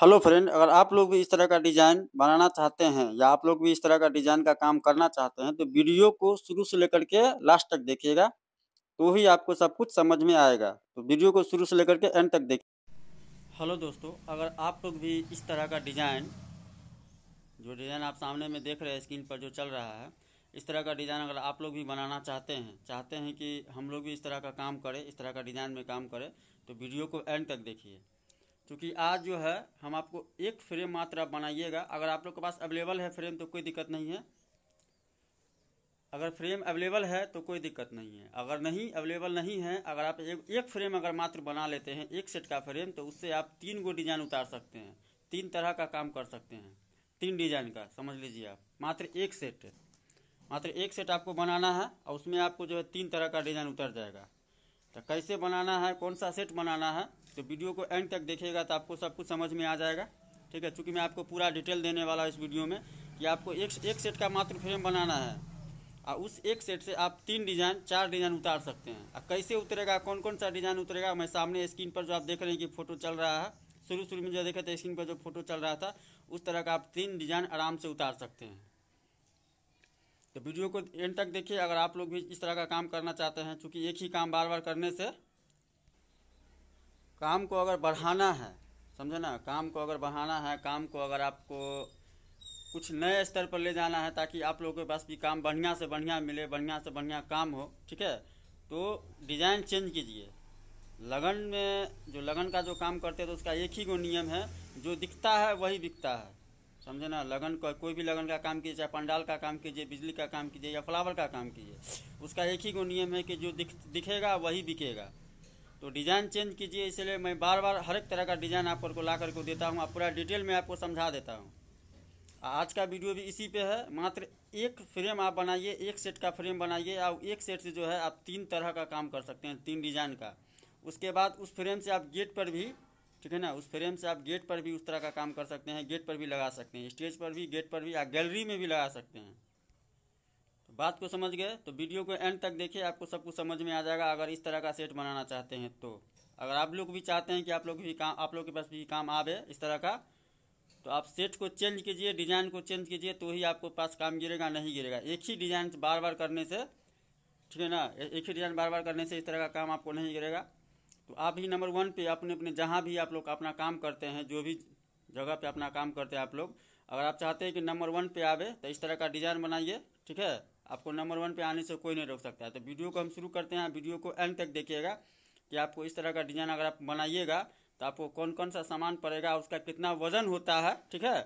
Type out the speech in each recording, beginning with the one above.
hello friend अगर आप लोग भी इस तरह का डिज़ाइन बनाना चाहते हैं या आप लोग भी इस तरह का डिज़ाइन का काम करना चाहते हैं तो वीडियो को शुरू से लेकर के लास्ट तक देखिएगा तो ही आपको सब कुछ समझ में आएगा तो वीडियो को शुरू से लेकर के एंड तक देखिए हेलो दोस्तों अगर आप लोग भी इस तरह का डिज़ाइन जो डिज़ाइन आप सामने में देख रहे हैं स्क्रीन पर जो चल रहा है इस तरह का डिज़ाइन अगर आप लोग भी बनाना चाहते हैं चाहते हैं कि हम लोग भी इस तरह का काम करें इस तरह का डिज़ाइन में काम करें तो वीडियो को एंड तक देखिए क्योंकि आज जो है हम आपको एक फ्रेम मात्र आप बनाइएगा अगर आप लोग के पास अवेलेबल है फ्रेम तो कोई दिक्कत नहीं है अगर फ्रेम अवेलेबल है तो कोई दिक्कत नहीं है अगर नहीं अवेलेबल नहीं है अगर आप एक एक फ्रेम अगर मात्र बना लेते हैं एक सेट का फ्रेम तो उससे आप तीन गो डिजाइन उतार सकते हैं तीन तरह का काम कर सकते हैं तीन डिजाइन का समझ लीजिए आप मात्र एक सेट मात्र एक सेट आपको बनाना है और उसमें आपको जो है तीन तरह का डिजाइन उतर जाएगा तो कैसे बनाना है कौन सा सेट बनाना है तो वीडियो को एंड तक देखेगा तो आपको सब कुछ समझ में आ जाएगा ठीक है चूँकि मैं आपको पूरा डिटेल देने वाला इस वीडियो में कि आपको एक एक सेट का मात्र फ्रेम बनाना है और उस एक सेट से आप तीन डिज़ाइन चार डिज़ाइन उतार सकते हैं और कैसे उतरेगा कौन कौन सा डिज़ाइन उतरेगा मैं सामने स्क्रीन पर जो आप देख रहे हैं कि फ़ोटो चल रहा है शुरू शुरू में जो देखे थे स्क्रीन पर जो फोटो चल रहा था उस तरह का आप तीन डिज़ाइन आराम से उतार सकते हैं तो वीडियो को एंड तक देखिए अगर आप लोग भी इस तरह का काम करना चाहते हैं चूंकि एक ही काम बार बार करने से काम को अगर बढ़ाना है समझे ना काम को अगर बढ़ाना है काम को अगर आपको कुछ नए स्तर पर ले जाना है ताकि आप लोगों के पास भी काम बढ़िया से बढ़िया मिले बढ़िया से बढ़िया काम हो ठीक है तो डिज़ाइन चेंज कीजिए लगन में जो लगन का जो काम करते हैं तो उसका एक ही को नियम है जो दिखता है वही बिकता है समझे ना लगन का कोई भी लगन का काम कीजिए चाहे पंडाल का काम कीजिए बिजली का काम कीजिए या फ्लावर का काम कीजिए उसका एक ही गो नियम है कि जो दिख दिखेगा वही बिकेगा तो डिज़ाइन चेंज कीजिए इसलिए मैं बार बार हर एक तरह का डिज़ाइन आप को ला करके देता हूँ आप पूरा डिटेल में आपको समझा देता हूँ आज का वीडियो भी इसी पे है मात्र एक फ्रेम आप बनाइए एक सेट का फ्रेम बनाइए और एक सेट से जो है आप तीन तरह का काम कर सकते हैं तीन डिज़ाइन का उसके बाद उस फ्रेम से आप गेट पर भी ठीक है ना उस फ्रेम से आप गेट पर भी उस तरह का काम कर सकते हैं गेट पर भी लगा सकते हैं स्टेज पर भी गेट पर भी या गैलरी में भी लगा सकते हैं तो बात को समझ गए तो वीडियो को एंड तक देखिए आपको सब कुछ समझ में आ जाएगा अगर इस तरह का सेट बनाना चाहते हैं तो अगर आप लोग भी चाहते हैं कि आप लोग भी काम आप लोग के पास भी काम आवे इस तरह का तो आप सेट को चेंज कीजिए डिजाइन को चेंज कीजिए तो ही आपको पास काम गिरेगा नहीं गिरेगा एक ही डिजाइन बार बार करने से ठीक है ना एक ही डिजाइन बार बार करने से इस तरह का काम आपको नहीं गिरेगा तो आप ही नंबर वन पे अपने अपने जहाँ भी आप लोग अपना काम करते हैं जो भी जगह पे अपना काम करते हैं आप लोग अगर आप चाहते हैं कि नंबर वन पे आवे तो इस तरह का डिजाइन बनाइए ठीक है आपको नंबर वन पे आने से कोई नहीं रोक सकता है तो वीडियो को हम शुरू करते हैं वीडियो को एंड तक देखिएगा कि आपको इस तरह का डिजाइन अगर आप बनाइएगा तो आपको कौन कौन सा सामान पड़ेगा उसका कितना वजन होता है ठीक है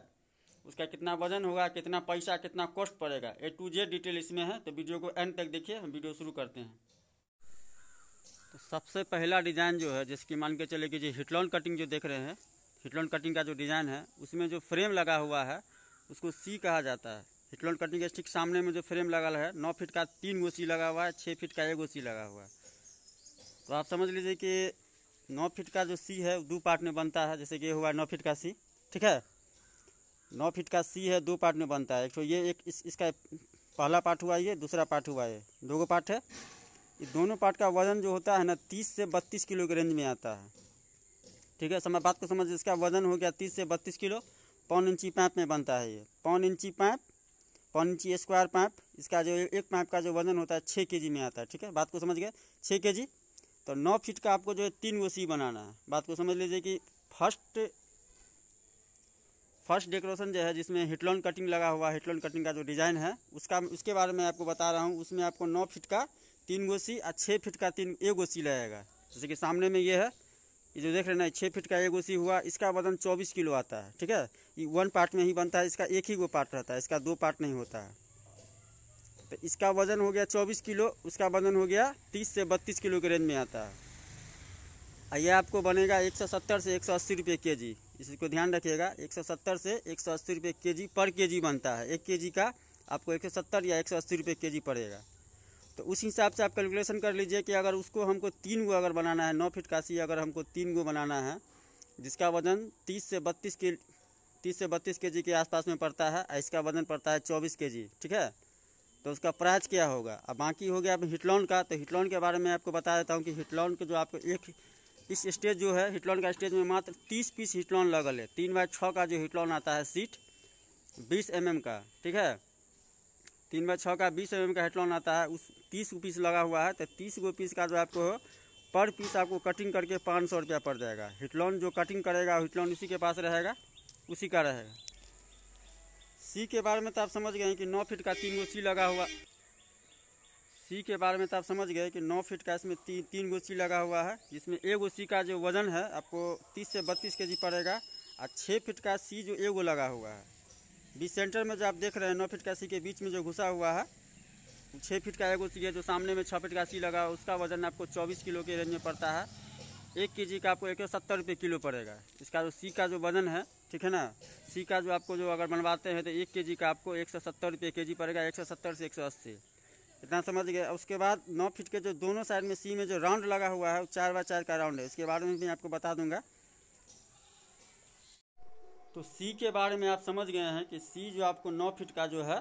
उसका कितना वजन होगा कितना पैसा कितना कॉस्ट पड़ेगा ए टू जे डिटेल इसमें है तो वीडियो को एंड तक देखिए हम वीडियो शुरू करते हैं तो सबसे पहला डिज़ाइन जो है जिसकी मान के चले कि जो हिटलॉन कटिंग जो देख रहे हैं हिटलॉन कटिंग का जो डिज़ाइन है उसमें जो फ्रेम लगा हुआ है उसको सी कहा जाता है हिटलॉन कटिंग के ठीक सामने में जो फ्रेम लगा है नौ फिट का तीन गोसी लगा हुआ है छः फिट का एक गोसी लगा हुआ है तो आप समझ लीजिए कि नौ फिट का जो सी है दो पार्ट में बनता है जैसे कि ये हुआ नौ फिट का सी ठीक है नौ फिट का सी है दो पार्ट में बनता है एक तो ये एक इस, इसका पहला पार्ट हुआ ये दूसरा पार्ट हुआ ये दो पार्ट है ये दोनों पार्ट का वजन जो होता है ना तीस से बत्तीस किलो के रेंज में आता है ठीक है समझ बात को समझ इसका वजन हो गया तीस से बत्तीस किलो पौन इंची पैप में बनता है ये पौन इंची पैप पौन इंची स्क्वायर पैप इसका जो एक पैप का जो वजन होता है छः के में आता है ठीक है बात को समझ गया छः के तो नौ फीट का आपको जो है तीन गो बनाना है बात को समझ लीजिए कि फर्स्ट फर्स्ट डेकोरेशन जो है जिसमें हिटलॉन कटिंग लगा हुआ हिटलॉन कटिंग का जो डिज़ाइन है उसका उसके बारे में आपको बता रहा हूँ उसमें आपको नौ फीट का तीन गोसी और छः फीट का तीन एक गोसी लगेगा जैसे कि सामने में ये है ये जो देख रहे ना छः फीट का एक गोसी हुआ इसका वजन चौबीस किलो आता है ठीक है ये वन पार्ट में ही बनता है इसका एक ही गो पार्ट रहता है इसका दो पार्ट नहीं होता है तो इसका वजन हो गया चौबीस किलो उसका वजन हो गया तीस से बत्तीस किलो के रेंज में आता है और यह आपको बनेगा एक सौ सत्तर से एक सौ अस्सी रुपये के जी इसको ध्यान रखिएगा एक सौ सत्तर से एक सौ अस्सी रुपये के जी पर के जी बनता है एक के जी का आपको एक सौ सत्तर या एक सौ अस्सी रुपये के जी पड़ेगा तो उस हिसाब से आप कैलकुलेशन कर लीजिए कि अगर उसको हमको तीन गो अगर बनाना है नौ का काशी अगर हमको तीन गो बनाना है जिसका वजन तीस से बत्तीस के तीस से बत्तीस के जी के आसपास में पड़ता है इसका वजन पड़ता है चौबीस के जी ठीक है तो उसका प्राइस क्या होगा अब बाकी हो गया अब हिटलॉन का तो हिटलॉन के बारे में आपको बता देता हूँ कि हिटलॉन के जो आपको एक इस स्टेज जो है हिटलॉन का स्टेज में मात्र तीस पीस हिटलॉन लगल है तीन बाय छः का जो हिटलॉन आता है सीट बीस एम mm का ठीक है तीन बाय छः का बीस एम का हेडलॉन आता है उस तीस पीस लगा हुआ है तो तीस गो पीस का जो आपको पर पीस आपको कटिंग करके पाँच सौ रुपया पड़ जाएगा हिटलॉन जो कटिंग करेगा हिटलॉन उसी के पास रहेगा उसी का रहेगा सी के बारे में तो आप समझ गए हैं कि नौ फीट का तीन गो सी लगा हुआ सी के बारे में तो आप समझ गए कि नौ फीट का इसमें ती, तीन गो सी लगा हुआ है जिसमें एक गो सी का जो वज़न है आपको तीस से बत्तीस के पड़ेगा और छः फिट का सी जो एगो लगा हुआ है बीच सेंटर में जो आप देख रहे हैं नौ फिट का सी के बीच में जो घुसा हुआ है छः फिट का एगो सी है जो सामने में छः फीट का सी लगा उसका वजन आपको चौबीस किलो के रेंज में पड़ता है एक के का आपको एक सत्तर रुपये किलो पड़ेगा इसका जो सी का जो वजन है ठीक है ना सी का जो आपको जो अगर बनवाते हैं तो एक के का आपको एक सौ सत्तर रुपये के पड़ेगा एक सौ सत्तर से एक सौ अस्सी इतना समझ गया उसके बाद नौ फीट के जो दोनों साइड में सी में जो राउंड लगा हुआ है वो चार बाय चार का राउंड है इसके बारे में भी आपको बता दूंगा तो सी के बारे में आप समझ गए हैं कि सी जो आपको नौ फीट का जो है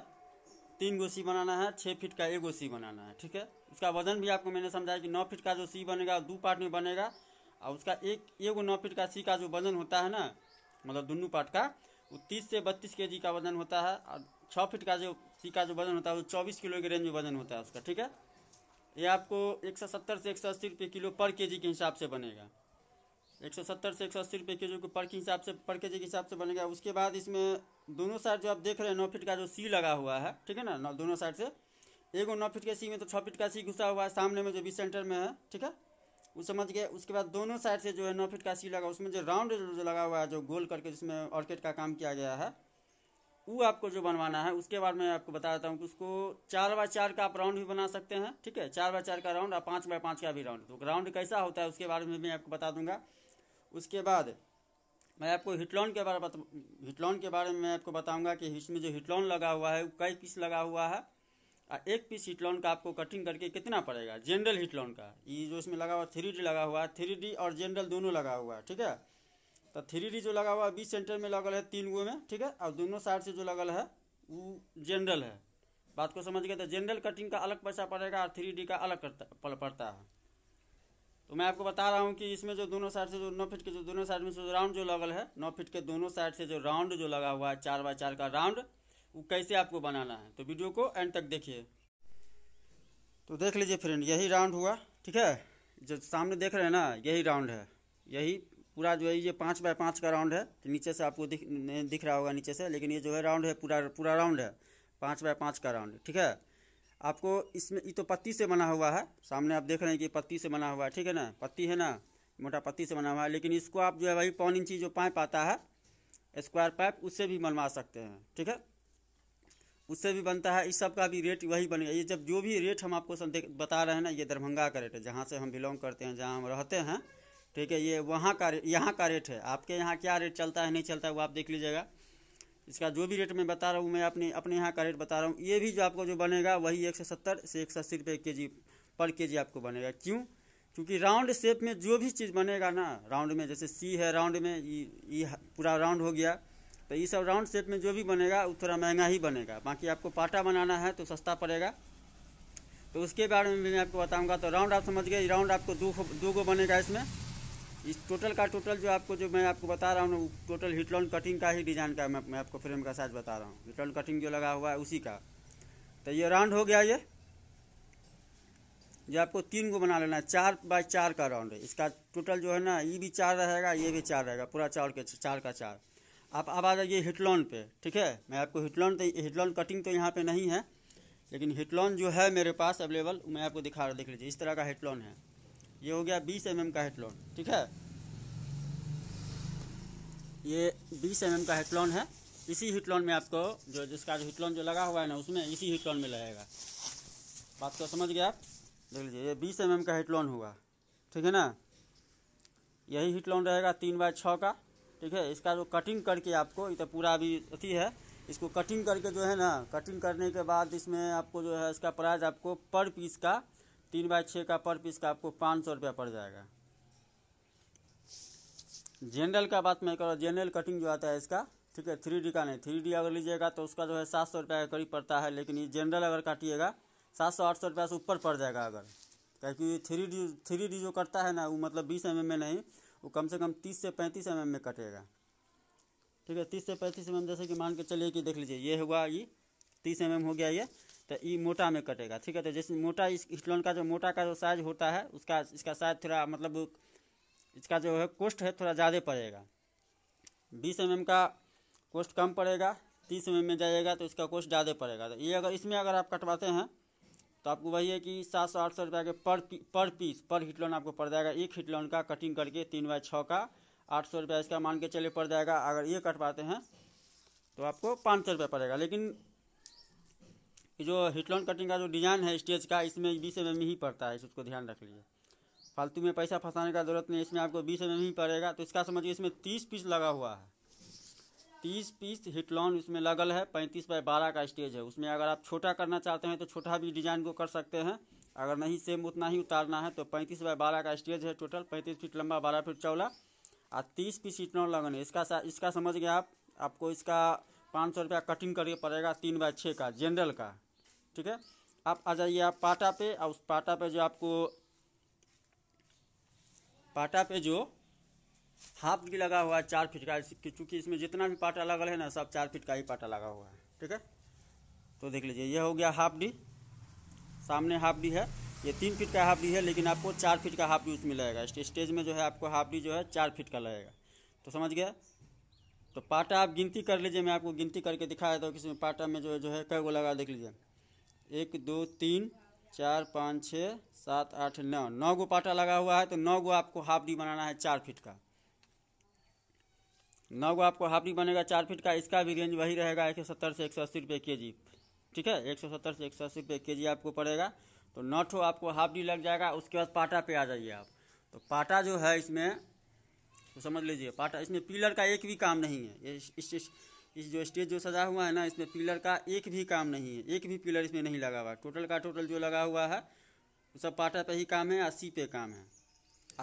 तीन गो सी बनाना है छः फीट का एक सी बनाना है ठीक है उसका वजन भी आपको मैंने समझाया कि नौ फीट का जो सी बनेगा दो पार्ट में बनेगा और उसका एक एक गो नौ फीट का सी का जो वजन होता है ना मतलब दोनों पार्ट का वो तीस से बत्तीस के का वजन होता है और छः फीट का जो सी का जो वजन होता है वो चौबीस किलो के रेंज में वजन होता है उसका ठीक है ये आपको एक सौ सत्तर से एक सौ अस्सी रुपये किलो पर के जी के हिसाब से बनेगा 170 से एक सौ अस्सी रुपये के जो पर के हिसाब से पर के जी के हिसाब से बनेगा उसके बाद इसमें दोनों साइड जो आप देख रहे हैं नौ फिट का जो सी लगा हुआ है ठीक है ना दोनों साइड से और नौ फिट के सी में तो छः फिट का सी घुसा हुआ है सामने में जो बीस सेंटर में है ठीक है वो समझ गए उसके बाद दोनों साइड से जो है नौ फिट का सी लगा उसमें जो राउंड जो लगा हुआ है जो गोल करके जिसमें ऑर्किड का काम किया गया है वो आपको जो बनवाना है उसके बाद मैं आपको बता देता हूँ कि उसको चार बाय चार का आप राउंड भी बना सकते हैं ठीक है चार बाय चार का राउंड और पाँच बाय पाँच का भी राउंड तो राउंड कैसा होता है उसके बारे में मैं आपको बता दूंगा उसके बाद मैं आपको हिटलॉन के बारे में हिटलॉन के बारे में मैं आपको बताऊंगा कि इसमें जो हिटलॉन लगा हुआ है वो कई पीस लगा हुआ है और एक पीस हिटलॉन का आपको कटिंग करके कितना पड़ेगा जनरल हिटलॉन का ये जो इसमें लगा हुआ थ्री डी लगा हुआ है थ्री डी और जनरल दोनों लगा हुआ है ठीक है तो थ्री डी जो लगा हुआ है बीस सेंटर में लगल है तीन गो में ठीक है और दोनों साइड से जो लगल है वो जनरल है बात को समझ गए तो जनरल कटिंग का अलग पैसा पड़ेगा और थ्री डी का अलग पड़ता है तो मैं आपको बता रहा हूँ कि इसमें जो दोनों साइड से जो नौ फीट के जो दोनों साइड में जो राउंड जो लगल है नौ फीट के दोनों साइड से जो राउंड जो लगा हुआ है चार बाय चार का राउंड वो कैसे आपको बनाना है तो वीडियो को एंड तक देखिए तो देख लीजिए फ्रेंड यही राउंड हुआ ठीक है जो सामने देख रहे हैं ना यही राउंड है यही पूरा जो है ये पाँच बाय पाँच का राउंड है तो नीचे से आपको दिख दिख रहा होगा नीचे से लेकिन ये जो है राउंड है पूरा पूरा राउंड है पाँच बाय पाँच का राउंड ठीक है आपको इसमें ये तो पत्ती से बना हुआ है सामने आप देख रहे हैं कि पत्ती से बना हुआ है ठीक है ना पत्ती है ना मोटा पत्ती से बना हुआ है लेकिन इसको आप जो है वही पौन इंची जो पाइप आता है स्क्वायर पाइप उससे भी बनवा सकते हैं ठीक है उससे भी बनता है इस सब का भी रेट वही बनेगा ये जब जो भी रेट हम आपको बता रहे हैं ना ये दरभंगा का रेट है जहाँ से हम बिलोंग करते हैं जहाँ हम रहते हैं ठीक है ये वहाँ का यहाँ का रेट है आपके यहाँ क्या रेट चलता है नहीं चलता है वो आप देख लीजिएगा इसका जो भी रेट मैं बता रहा हूँ मैं अपने अपने यहाँ का रेट बता रहा हूँ ये भी जो आपको जो बनेगा वही एक सौ सत्तर से एक सौ अस्सी रुपये के जी पर के जी आपको बनेगा क्यों क्योंकि राउंड शेप में जो भी चीज़ बनेगा ना राउंड में जैसे सी है राउंड में ये पूरा राउंड हो गया तो ये सब राउंड शेप में जो भी बनेगा वो थोड़ा महंगा ही बनेगा बाकी आपको पाटा बनाना है तो सस्ता पड़ेगा तो उसके बारे में भी मैं आपको बताऊंगा तो राउंड आप समझ गए राउंड आपको दो दो गो बनेगा इसमें इस टोटल का टोटल जो आपको जो मैं आपको बता रहा हूँ ना टोटल हिटलॉन कटिंग का ही डिजाइन का मैं, मैं आपको फ्रेम का साइज बता रहा हूँ हिटलॉन कटिंग जो लगा हुआ है उसी का तो ये राउंड हो गया ये जो आपको तीन को बना लेना है चार बाय चार का राउंड है इसका टोटल जो है ना ये भी चार रहेगा ये भी चार रहेगा पूरा चार के चार का चार आप अब आ जाइए हिटलॉन पे ठीक है मैं आपको हिटलॉन तो हिटलॉन कटिंग तो यहाँ पे नहीं है लेकिन हिटलॉन जो है मेरे पास अवेलेबल मैं आपको दिखा रहा देख लीजिए इस तरह का हिटलॉन है ये हो गया बीस एम का हेटलॉन ठीक है ये बीस एम का हेटलॉन है इसी हिटलॉन में आपको जो जिसका जो हिटलॉन जो लगा हुआ है ना उसमें इसी हिटलॉन में लगेगा बात को समझ गया आप देख लीजिए ये बीस एम का हिटलॉन हुआ ठीक है ना यही हिटलॉन रहेगा तीन बाय छः का ठीक है इसका जो कटिंग करके आपको ये तो पूरा अभी अथी है इसको कटिंग करके जो है ना कटिंग करने के बाद इसमें आपको जो है इसका प्राइस आपको पर पीस का तीन बाई छः का पर पीस का आपको पाँच सौ रुपया पड़ जाएगा जनरल का बात मैं करो जनरल कटिंग जो आता है इसका ठीक है थ्री डी का नहीं थ्री डी अगर लीजिएगा तो उसका जो है सात सौ रुपये के करीब पड़ता है लेकिन ये जनरल अगर काटिएगा सात सौ आठ सौ रुपया से ऊपर पड़ जाएगा अगर क्योंकि थ्री डी थ्री डी जो करता है ना वो मतलब बीस एम में नहीं वो कम से कम तीस से पैंतीस एम में कटेगा ठीक है तीस से पैंतीस एम जैसे कि मान के चलिए कि देख लीजिए ये हुआ ये तीस एम हो गया ये तो ये मोटा में कटेगा ठीक है तो जैसे मोटा इस स्टोन का जो मोटा का जो साइज होता है उसका इसका साइज थोड़ा मतलब इसका जो है कोस्ट है थोड़ा ज़्यादा पड़ेगा बीस एम mm का कोस्ट कम पड़ेगा तीस एम mm में जाएगा तो इसका कोस्ट ज़्यादा पड़ेगा तो ये अगर इसमें अगर आप कटवाते हैं तो आपको वही है कि सात सौ आठ सौ रुपया के पर पी, पर पीस पर हिटलोन आपको पड़ जाएगा एक हिटलोन का कटिंग करके तीन बाय छः का आठ सौ रुपया इसका मान के चले पड़ जाएगा अगर ये कटवाते हैं तो आपको पाँच सौ रुपया पड़ेगा लेकिन जो हिटलॉन कटिंग का जो डिज़ाइन है स्टेज का इसमें बीस एम ही पड़ता है इसको ध्यान रख लीजिए फालतू में पैसा फंसाने का जरूरत नहीं इसमें आपको बीस एम ही पड़ेगा तो इसका समझिए इसमें तीस पीस लगा हुआ है तीस पीस हिटलॉन उसमें लगल है पैंतीस बाय बारह का स्टेज है उसमें अगर आप छोटा करना चाहते हैं तो छोटा भी डिजाइन को कर सकते हैं अगर नहीं सेम उतना ही उतारना है तो पैंतीस बाय बारह का स्टेज है टोटल पैंतीस फीट लंबा बारह फीट चौला और तीस पीस हिटलॉन लगन है इसका इसका समझ गए आप आपको इसका पाँच सौ रुपया कटिंग करके पड़ेगा तीन बाय छः का जनरल का ठीक है आप आ जाइए आप पाटा पे और उस पाटा पे जो आपको पाटा पे जो हाफ भी लगा हुआ है चार फीट का क्योंकि इसमें जितना भी पाटा लगा है ना सब चार फीट का ही पाटा लगा हुआ है ठीक है तो देख लीजिए यह हो गया हाफ डी सामने हाफ डी है ये तीन फीट का हाफ डी है लेकिन आपको चार फीट का हाफ डी उसमें लगेगा स्टेज में जो है आपको हाफ डी जो है चार फीट का लगेगा तो समझ गया तो पाटा आप गिनती कर लीजिए मैं आपको गिनती करके दिखाया था कि इसमें पाटा में जो है जो है कई गो लगा देख लीजिए एक दो तीन चार पाँच छः सात आठ नौ नौ गो पाटा लगा हुआ है तो नौ गो आपको हाफ डी बनाना है चार फीट का नौ गो आपको हाफ डी बनेगा चार फीट का इसका भी रेंज वही रहेगा एक सौ सत्तर से एक सौ अस्सी रुपये के जी ठीक है एक सौ सत्तर से एक सौ अस्सी रुपये के जी आपको पड़ेगा तो नौ ठो आपको हाफ डी लग जाएगा उसके बाद पाटा पे आ जाइए आप तो पाटा जो है इसमें तो समझ लीजिए पाटा इसमें पिलर का एक भी काम नहीं है इस, इस, इस इस जो स्टेज जो सजा हुआ है ना इसमें पिलर का एक भी काम नहीं है एक भी पिलर इसमें नहीं लगा हुआ टोटल का टोटल जो लगा हुआ है वो सब पाटा पे ही काम है सी पे काम है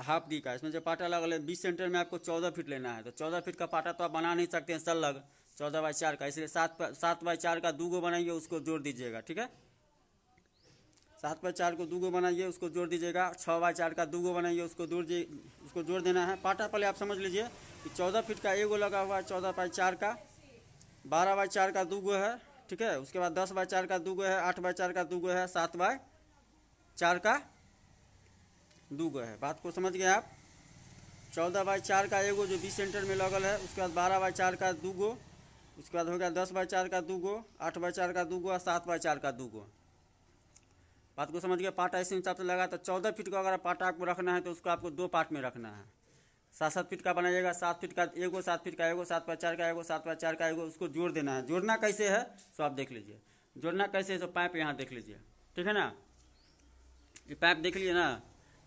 हाफ डी का इसमें जो पाटा लगा ले बीस सेंटर में आपको चौदह फीट लेना है तो चौदह फीट का पाटा तो आप बना नहीं सकते हैं सलग चौदह बाई चार का इसलिए सात सात बाई चार का दो गो बनाइए उसको जोड़ दीजिएगा ठीक है सात बाई चार को दो गो बनाइए उसको जोड़ दीजिएगा छः बाई चार का दो गो बनाइए उसको जोड़ उसको जोड़ देना है पाटा पहले आप समझ लीजिए कि चौदह फीट का एगो लगा हुआ है चौदह बाई चार का बारह बाय चार का दू गो है ठीक है उसके बाद दस बाय चार का दू गो है आठ बाय चार का दू गो है सात बाय चार का दू गो है बात को समझ गए आप चौदह बाय चार का एगो जो बीस सेंटर में लगल है उसके बाद बारह बाय चार का दू गो उसके बाद हो गया दस बाय चार का दू गो आठ बाय चार का दू गो और सात बाय चार का दू गो बात को समझ गया पाटा इसी हिसाब से लगा तो चौदह फीट का अगर पाटा आपको रखना है तो उसको आपको दो पार्ट में रखना है सात सात फीट का बना जाएगा सात फीट का एगो सात फीट का एगो सात पर चार का एगो सात पर चार का एगो उसको जोड़ देना है जोड़ना कैसे है सो आप देख लीजिए जोड़ना कैसे है सो पाइप यहाँ देख लीजिए ठीक है ना ये पाइप देख लीजिए ना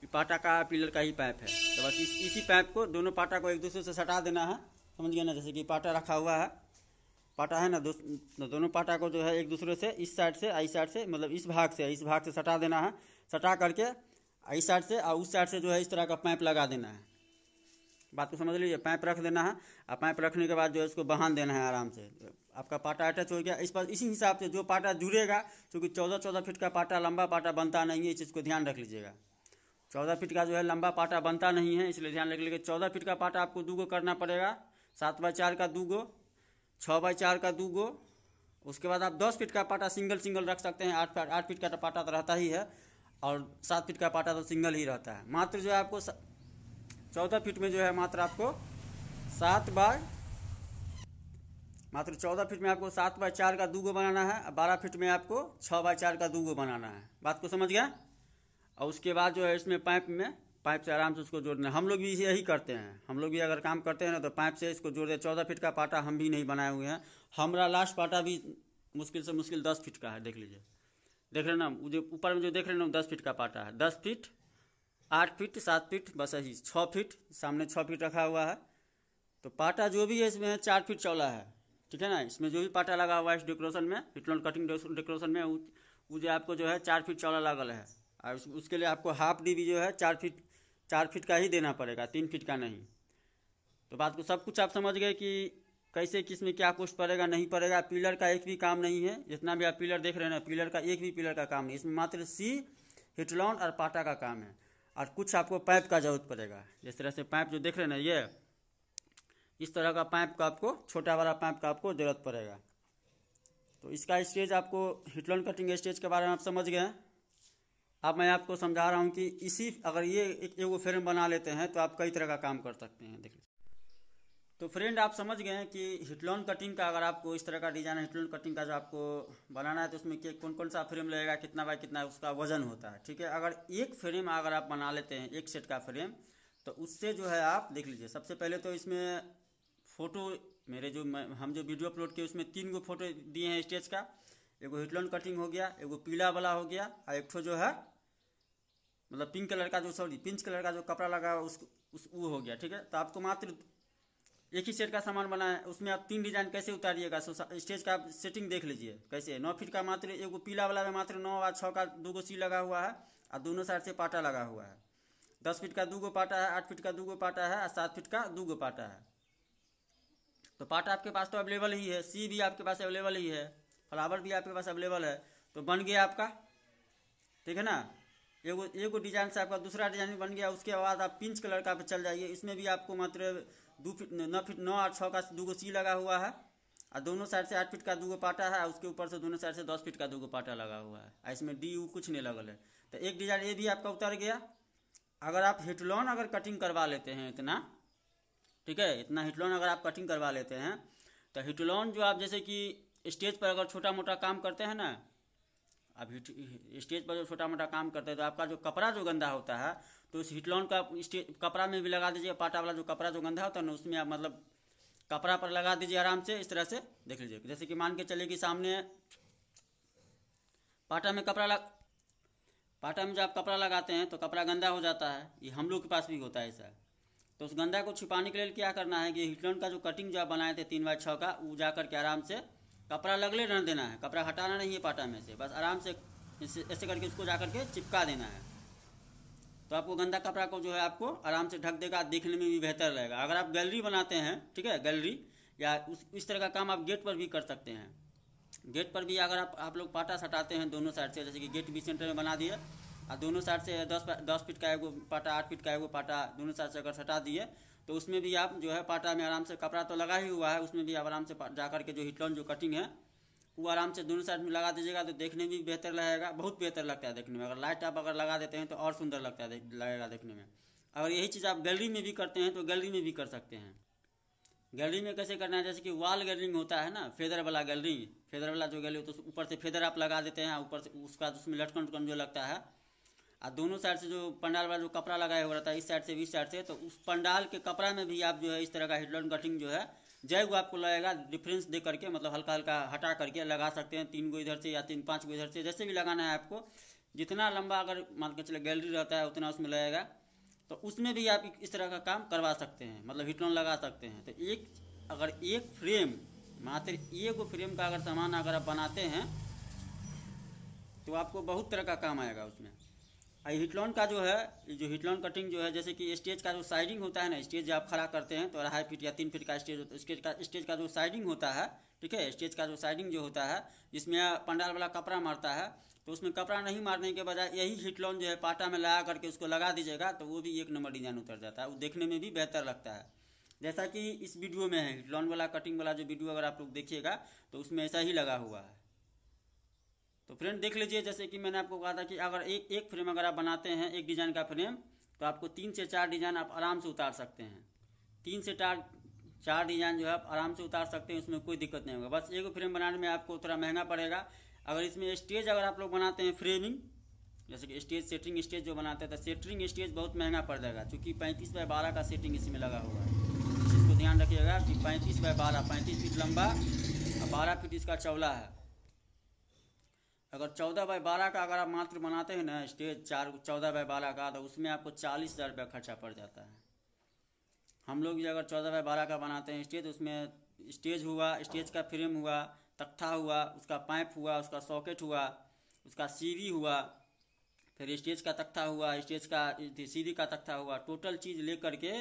ये पाटा का पिलर का ही पाइप है तो बस इस, इसी पाइप को दोनों पाटा को एक दूसरे से सटा देना है समझ गया ना जैसे कि पाटा रखा हुआ है पाटा है ना दो, दोनों पाटा को जो है एक दूसरे से इस साइड से आई साइड से मतलब इस भाग से इस भाग से सटा देना है सटा करके इस साइड से और उस साइड से जो है इस तरह का पाइप लगा देना है बात को समझ लीजिए पैप रख देना है और पैप रखने के बाद जो है इसको बहान देना है आराम से आपका पाटा अटैच हो गया इस पर इसी हिसाब से जो पाटा जुड़ेगा क्योंकि चौदह चौदह फीट का पाटा लंबा पाटा बनता नहीं है इस चीज़ को ध्यान रख लीजिएगा चौदह फीट का जो है लंबा पाटा बनता नहीं है इसलिए ध्यान रख लीजिएगा चौदह फीट का पाटा आपको दू गो करना पड़ेगा सात बाई चार का दू गो छः बाई चार का दू गो उसके बाद आप दस फीट का पाटा सिंगल सिंगल रख सकते हैं आठ आठ फीट का तो पाटा तो रहता ही है और सात फीट का पाटा तो सिंगल ही रहता है मात्र जो है आपको चौदह फीट में जो है मात्र आपको सात बाय मात्र चौदह फीट में आपको सात बाय चार का गो बनाना है बारह फीट में आपको छः बाय चार का गो बनाना है बात को समझ गए और उसके बाद जो है इसमें पाइप में पाइप से आराम से उसको जोड़ना हम लोग भी यही करते हैं हम लोग भी अगर काम करते हैं ना तो पाइप से इसको जोड़ दे चौदह फीट का पाटा हम भी नहीं बनाए हुए हैं हमारा लास्ट पाटा भी मुश्किल से मुश्किल दस फीट का है देख लीजिए देख रहे ना जो ऊपर में जो देख रहे ना दस फीट का पाटा है दस फीट आठ फीट सात फीट बस यही छः फीट सामने छः फीट रखा हुआ है तो पाटा जो भी है इसमें चार फीट चौला है ठीक है ना इसमें जो भी पाटा लगा हुआ है इस डेकोरेशन में हिटलॉन कटिंग डेकोरेशन में वो जो आपको जो है चार फीट चौला लगल है और उसके लिए आपको हाफ डी भी जो है चार फीट चार फीट का ही देना पड़ेगा तीन फीट का नहीं तो बात को सब कुछ आप समझ गए कि कैसे किसमें क्या कुछ पड़ेगा नहीं पड़ेगा पिलर का एक भी काम नहीं है जितना भी आप पिलर देख रहे हैं ना पिलर का एक भी पिलर का काम नहीं इसमें मात्र सी हिटलॉन और पाटा का काम है और कुछ आपको पाइप का ज़रूरत पड़ेगा जिस तरह से पाइप जो देख रहे ना ये इस तरह का पाइप का आपको छोटा वाला पाइप का आपको ज़रूरत पड़ेगा तो इसका स्टेज आपको हिटलोन कटिंग स्टेज के बारे में आप समझ गए अब मैं आपको समझा रहा हूँ कि इसी अगर ये एक एगो फ्रेम बना लेते हैं तो आप कई तरह का काम कर सकते हैं देखिए तो फ्रेंड आप समझ गए कि हिटलॉन कटिंग का अगर आपको इस तरह का डिजाइन हिटलॉन कटिंग का जो आपको बनाना है तो उसमें कौन कौन सा फ्रेम लगेगा कितना बाय कितना उसका वजन होता है ठीक है अगर एक फ्रेम अगर आप बना लेते हैं एक सेट का फ्रेम तो उससे जो है आप देख लीजिए सबसे पहले तो इसमें फोटो मेरे जो हम जो वीडियो अपलोड किए उसमें तीन गो फोटो दिए हैं स्टेज का एक गो हिटलॉन कटिंग हो गया एगो पीला वाला हो गया और एक जो है मतलब पिंक कलर का जो सॉरी पिंच कलर का जो कपड़ा लगा उस, उस वो हो गया ठीक है तो आपको मात्र एक ही सेट का सामान बनाए उसमें आप तीन डिजाइन कैसे उतारिएगा सो स्टेज का आप सेटिंग देख लीजिए कैसे नौ फीट का मात्र गो पीला वाला में मात्र नौ और छः का दो गो सी लगा हुआ है और दोनों साइड से पाटा लगा हुआ है दस फीट का दो गो पाटा है आठ फीट का दो गो पाटा है और सात फीट का दो गो पाटा है तो पाटा आपके पास तो अवेलेबल ही है सी भी आपके पास अवेलेबल ही है फ्लावर भी आपके पास अवेलेबल है तो बन गया आपका ठीक है ना एगो एगो डिजाइन से आपका दूसरा डिजाइन बन गया उसके बाद आप पिंच कलर का चल जाइए इसमें भी आपको मात्र दो फीट नौ फीट नौ आठ छः का दो गो सी लगा हुआ है और दोनों साइड से आठ फीट का दो गो पाटा है उसके ऊपर से दोनों साइड से दस फीट का दो गो पाटा लगा हुआ है इसमें डी यू कुछ नहीं लगल है तो एक डिजाइन ये भी आपका उतर गया अगर आप हिटलॉन अगर कटिंग करवा लेते हैं इतना ठीक है इतना हिटलॉन अगर आप कटिंग करवा लेते हैं तो हिटलॉन जो आप जैसे कि स्टेज पर अगर छोटा मोटा काम करते हैं ना अब स्टेज पर जो छोटा मोटा काम करते हैं तो आपका जो कपड़ा जो गंदा होता है तो उस हिटलॉन का स्टेज कपड़ा में भी लगा दीजिए पाटा वाला जो कपड़ा जो गंदा होता है ना उसमें आप मतलब कपड़ा पर लगा दीजिए आराम से इस तरह से देख लीजिए जैसे कि मान के चले कि सामने पाटा में कपड़ा लग पाटा में जो आप कपड़ा लगाते हैं तो कपड़ा गंदा हो जाता है ये हम लोग के पास भी होता है ऐसा तो उस गंदा को छिपाने के लिए क्या करना है कि हिटलॉन का जो कटिंग जो आप बनाए थे तीन बाय छः का वो जा करके आराम से कपड़ा लगले रख देना है कपड़ा हटाना नहीं है पाटा में से बस आराम से ऐसे करके उसको जा करके चिपका देना है तो आपको गंदा कपड़ा को जो है आपको आराम से ढक देगा देखने में भी बेहतर रहेगा अगर आप गैलरी बनाते हैं ठीक है गैलरी या उस इस तरह का काम आप गेट पर भी कर सकते हैं गेट पर भी अगर आप आप लोग पाटा सटाते हैं दोनों साइड से जैसे कि गेट भी सेंटर में बना दिए और दोनों साइड से दस दस फीट का एगो पाटा आठ फीट का एगो पाटा दोनों साइड से अगर सटा दिए तो उसमें भी आप जो है पाटा में आराम से कपड़ा तो लगा ही हुआ है उसमें भी आप आराम से जा करके जो हिटलॉन जो कटिंग है वो आराम से दोनों साइड में लगा दीजिएगा तो देखने में भी बेहतर लगेगा बहुत बेहतर लगता है देखने में अगर लाइट आप अगर लगा देते हैं तो और सुंदर लगता है लगेगा देखने में अगर यही चीज़ आप गैलरी में भी करते हैं तो गैलरी में भी कर सकते हैं गैलरी में कैसे करना है जैसे कि वॉल गैलरिंग होता है ना फेदर वाला गैलरिंग फेदर वाला जो गैलरी होता है ऊपर से फेदर आप लगा देते हैं ऊपर से उसका उसमें लटकन उटकन जो लगता है और दोनों साइड से जो पंडाल वाला जो कपड़ा लगाया हुआ रहता है इस साइड से इस साइड से तो उस पंडाल के कपड़ा में भी आप जो है इस तरह का हेडलॉन कटिंग जो है जय गो आपको लगेगा डिफरेंस दे करके मतलब हल्का हल्का हटा करके लगा सकते हैं तीन गो इधर से या तीन पाँच गो इधर से जैसे भी लगाना है आपको जितना लंबा अगर मान के चले गैलरी रहता है उतना उसमें लगेगा तो उसमें भी आप इस तरह का काम करवा सकते हैं मतलब हिटलॉन लगा सकते हैं तो एक अगर एक फ्रेम मात्र एक फ्रेम का अगर सामान अगर आप बनाते हैं तो आपको बहुत तरह का काम आएगा उसमें हिटलॉन का जो है जो हिटलॉन कटिंग जो है जैसे कि स्टेज का जो साइडिंग होता है ना स्टेज आप खड़ा करते हैं तो अढ़ाई फीट या तीन फीट का स्टेज स्टेज का स्टेज का जो साइडिंग होता है ठीक है स्टेज का जो साइडिंग जो होता है जिसमें पंडाल वाला कपड़ा मारता है तो उसमें कपड़ा नहीं मारने के बजाय यही हिटलॉन जो है पाटा में लगा करके उसको लगा दीजिएगा तो वो भी एक नंबर डिजाइन उतर जाता है वो देखने में भी बेहतर लगता है जैसा कि इस वीडियो में है हिटलॉन वाला कटिंग वाला जो वीडियो अगर आप लोग देखिएगा तो उसमें ऐसा ही लगा हुआ है तो फ्रेंड देख लीजिए जैसे कि मैंने आपको कहा था कि अगर एक एक फ्रेम अगर आप बनाते हैं एक डिज़ाइन का फ्रेम तो आपको तीन से चार डिज़ाइन आप आराम से उतार सकते हैं तीन से चार चार डिज़ाइन जो है आप आराम से उतार सकते हैं उसमें कोई दिक्कत नहीं होगा बस एक फ्रेम बनाने में आपको थोड़ा महंगा पड़ेगा अगर इसमें स्टेज अगर आप लोग बनाते हैं फ्रेमिंग जैसे कि स्टेज सेटरिंग स्टेज जो बनाते हैं तो सेटरिंग स्टेज बहुत महंगा पड़ जाएगा चूँकि पैंतीस बाय बारह का सेटिंग इसमें लगा हुआ है इसको ध्यान रखिएगा कि पैंतीस बाय बारह पैंतीस फीट लंबा और बारह फीट इसका चौला है अगर चौदह बाई बारह का अगर आप मात्र बनाते हैं ना स्टेज चार चौदह बाई बारह का तो उसमें आपको चालीस हज़ार रुपया खर्चा पड़ जाता है हम लोग भी अगर चौदह बाई बारह का बनाते हैं स्टेज उसमें स्टेज हुआ स्टेज का फ्रेम हुआ तख्ता हुआ उसका पाइप हुआ उसका सॉकेट हुआ उसका सीढ़ी हुआ फिर स्टेज का तख्ता हुआ स्टेज का सीढ़ी का तख्ता हुआ टोटल चीज़ ले करके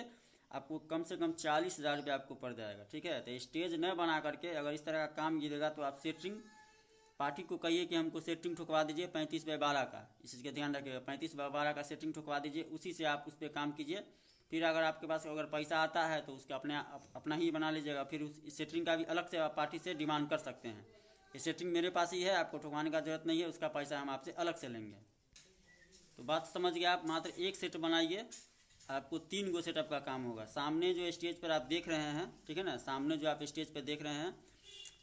आपको कम से कम चालीस हज़ार रुपया आपको पड़ जाएगा ठीक है तो स्टेज न बना करके अगर इस तरह का काम गिरेगा तो आप सेटरिंग पार्टी को कहिए कि हमको सेटिंग ठुकवा दीजिए पैंतीस बाय बारह का इस चीज़ का ध्यान रखिएगा पैंतीस बाय बारह का सेटिंग ठुकवा दीजिए उसी से आप उस पर काम कीजिए फिर अगर आपके पास अगर पैसा आता है तो उसका अपने अप, अपना ही बना लीजिएगा फिर उस सेटिंग का भी अलग से आप पार्टी से डिमांड कर सकते हैं ये सेटिंग मेरे पास ही है आपको ठुकवाने का जरूरत नहीं है उसका पैसा हम आपसे अलग से लेंगे तो बात समझ गए आप मात्र एक सेट बनाइए आपको तीन गो सेटअप का काम होगा सामने जो स्टेज पर आप देख रहे हैं ठीक है ना सामने जो आप स्टेज पर देख रहे हैं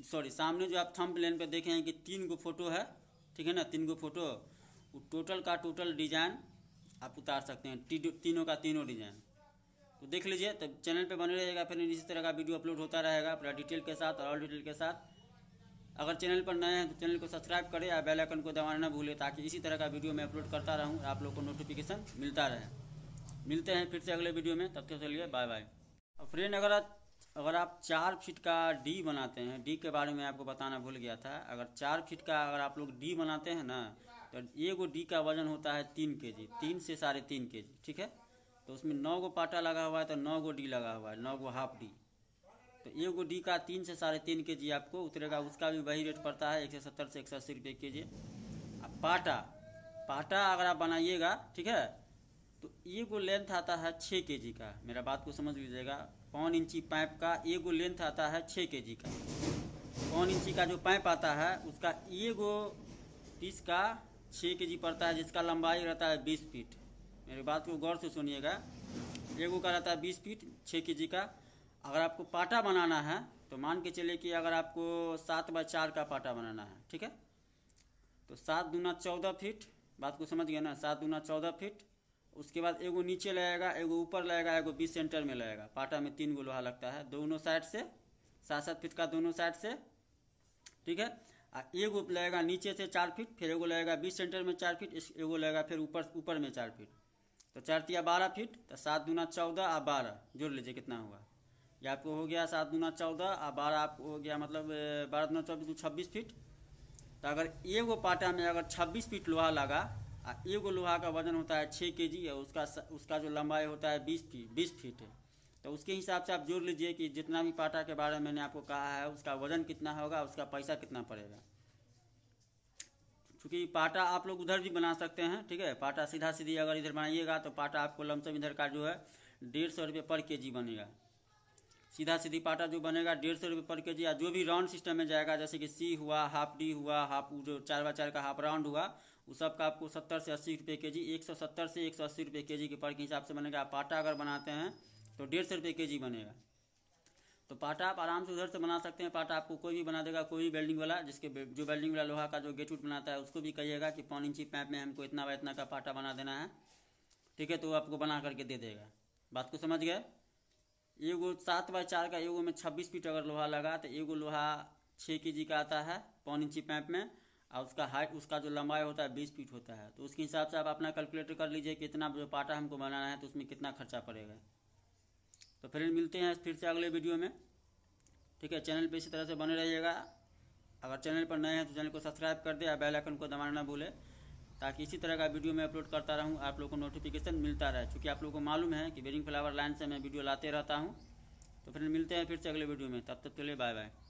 सॉरी सामने जो आप थम प्लेन पर देखे हैं कि तीन गो फोटो है ठीक है ना तीन गो फोटो टोटल का टोटल डिजाइन आप उतार सकते हैं तीनों का तीनों डिजाइन तो देख लीजिए तो चैनल पे बने रहेगा फिर इसी तरह का वीडियो अपलोड होता रहेगा पूरा डिटेल के साथ और ऑल डिटेल के साथ अगर चैनल पर नए हैं तो चैनल को सब्सक्राइब करें या बेल आइकन को दबाना ना भूलें ताकि इसी तरह का वीडियो मैं अपलोड करता रहूँ आप लोग को नोटिफिकेशन मिलता रहे मिलते हैं फिर से अगले वीडियो में तब तक चलिए बाय बाय और फ्रेंड अगर अगर आप चार फीट का डी बनाते हैं डी के बारे में आपको बताना भूल गया था अगर चार फीट का अगर आप लोग डी बनाते हैं ना तो गो डी का वजन होता है तीन के जी तीन से साढ़े तीन के जी ठीक है तो उसमें नौ गो पाटा लगा हुआ है तो नौ गो डी लगा हुआ है नौ गो हाफ डी तो गो डी का तीन से साढ़े तीन के जी आपको उतरेगा उसका भी वही रेट पड़ता है एक सौ सत्तर से एक सौ अस्सी रुपये के जी और पाटा पाटा अगर आप बनाइएगा ठीक है तो गो लेंथ आता है छः के जी का मेरा बात को समझ लीजिएगा पौन इंची पाइप का एगो लेंथ आता है छः के जी का पौन इंची का जो पाइप आता है उसका एगो पीस का छः के जी पड़ता है जिसका लंबाई रहता है बीस फीट मेरी बात को गौर से सुनिएगा एगो का रहता है बीस फीट छः के जी का अगर आपको पाटा बनाना है तो मान के चले कि अगर आपको सात बाय चार का पाटा बनाना है ठीक है तो सात दूना चौदह फीट बात को समझ गया ना सात दूना चौदह फीट उसके बाद एगो नीचे लगेगा एगो ऊपर लगेगा एगो बीच सेंटर में लगेगा पाटा में तीन गो लोहा लगता है दोनों साइड से सात सात फीट का दोनों साइड से ठीक है आ एगो लगेगा नीचे से चार फीट फिर एगो लगेगा बीच सेंटर में चार फीट एगो लगेगा फिर ऊपर ऊपर में चार फीट तो चार तिया बारह फीट तो सात दूना चौदह और बारह जोड़ लीजिए कितना हुआ ये आपको हो गया सात दूना चौदह और बारह आपको हो गया मतलब बारह दूना चौबीस तो छब्बीस फीट तो अगर एगो पाटा में अगर छब्बीस फीट लोहा लगा एगो लोहा का वजन होता है छः के जी और उसका उसका जो लंबाई होता है बीस फीट बीस फीट है तो उसके हिसाब से आप जोड़ लीजिए कि जितना भी पाटा के बारे में मैंने आपको कहा है उसका वजन कितना होगा उसका पैसा कितना पड़ेगा क्योंकि पाटा आप लोग उधर भी बना सकते हैं ठीक है पाटा सीधा सीधी अगर इधर बनाइएगा तो पाटा आपको लमसम इधर का जो है डेढ़ सौ रुपये पर के जी बनेगा सीधा सीधी पाटा जो बनेगा डेढ़ सौ रुपये पर के जी या जो भी राउंड सिस्टम में जाएगा जैसे कि सी हुआ हाफ डी हुआ हाफ जो चार बाय चार का हाफ राउंड हुआ उस सबका आपको सत्तर से अस्सी रुपये के जी एक सौ सत्तर से एक सौ अस्सी रुपये के जी के पर के हिसाब से बनेगा पाटा अगर बनाते हैं तो डेढ़ सौ रुपये के जी बनेगा तो पाटा आप आराम से उधर से बना सकते हैं पाटा आपको कोई भी बना देगा कोई भी बेल्डिंग वाला जिसके जो बेल्डिंग वाला लोहा का जो गेट उट बनाता है उसको भी कहिएगा कि पौन इंची पैप में हमको इतना बाय इतना का पाटा बना देना है ठीक है तो वो आपको बना करके दे देगा बात को समझ गए एगो सात बाय चार का एगो में छब्बीस फीट अगर लोहा लगा तो एगो लोहा छः के जी का आता है पौन इंची पैप में और उसका हाइट उसका जो लंबाई होता है बीस फीट होता है तो उसके हिसाब से आप अपना कैलकुलेटर कर लीजिए कितना जो पाटा हमको बनाना है तो उसमें कितना खर्चा पड़ेगा तो फ्रेंड मिलते हैं फिर से अगले वीडियो में ठीक है चैनल पर इसी तरह से बने रहिएगा अगर चैनल पर नए हैं तो चैनल को सब्सक्राइब कर दे और बेल आइकन को दबाना ना भूले ताकि इसी तरह का वीडियो मैं अपलोड करता रहूं आप लोगों को नोटिफिकेशन मिलता रहे क्योंकि आप लोगों को मालूम है कि बेरिंग फ्लावर लाइन से मैं वीडियो लाते रहता हूं तो फिर मिलते हैं फिर से अगले वीडियो में तब तक के लिए बाय बाय